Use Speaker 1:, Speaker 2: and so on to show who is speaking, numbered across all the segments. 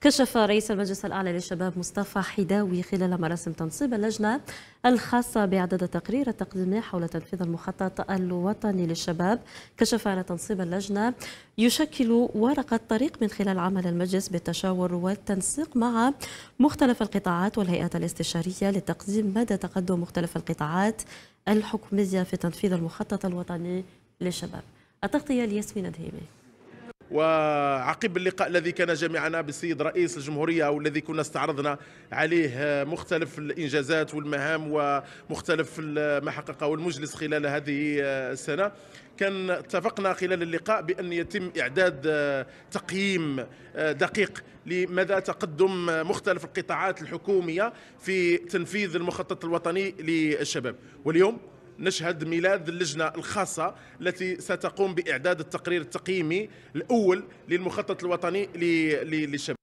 Speaker 1: كشف رئيس المجلس الأعلى للشباب مصطفى حداوي خلال مراسم تنصيب اللجنة الخاصة بإعداد التقرير التقديمي حول تنفيذ المخطط الوطني للشباب كشف أن تنصيب اللجنة يشكل ورقة طريق من خلال عمل المجلس بالتشاور والتنسيق مع مختلف القطاعات والهيئات الاستشارية لتقديم مدى تقدم مختلف القطاعات الحكومية في تنفيذ المخطط الوطني للشباب التغطية لياسمين دهيمي
Speaker 2: وعقب اللقاء الذي كان جميعنا بالسيد رئيس الجمهورية والذي كنا استعرضنا عليه آه، مختلف الإنجازات والمهام ومختلف ما حققه المجلس خلال هذه آه، السنة كان اتفقنا خلال اللقاء بأن يتم إعداد آه، تقييم دقيق لمدى تقدم مختلف القطاعات الحكومية في تنفيذ المخطط الوطني للشباب واليوم نشهد ميلاد اللجنة الخاصة التي ستقوم بإعداد التقرير التقييمي الأول للمخطط الوطني للشباب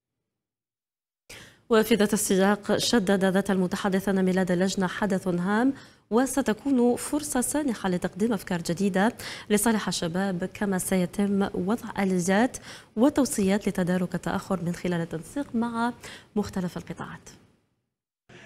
Speaker 1: وفي ذات السياق شدد ذات المتحدث أن ميلاد اللجنة حدث هام وستكون فرصة سانحة لتقديم أفكار جديدة لصالح الشباب كما سيتم وضع آليات وتوصيات لتدارك التأخر من خلال التنسيق مع مختلف القطاعات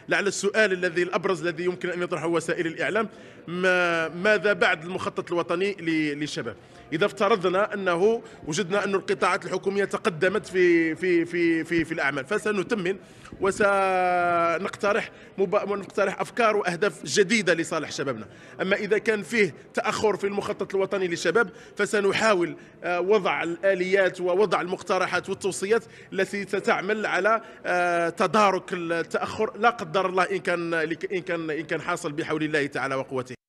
Speaker 2: لعل السؤال الذي الابرز الذي يمكن ان يطرحه وسائل الاعلام ما ماذا بعد المخطط الوطني للشباب اذا افترضنا انه وجدنا ان القطاعات الحكوميه تقدمت في في في في, في الاعمال فسنتمم وسنقترح نقترح افكار واهداف جديده لصالح شبابنا اما اذا كان فيه تاخر في المخطط الوطني للشباب فسنحاول آه، وضع الاليات ووضع المقترحات والتوصيات التي ستعمل على آه، تدارك التاخر لا قدر الله ان كان ان كان ان كان حاصل بحول الله تعالى وقوته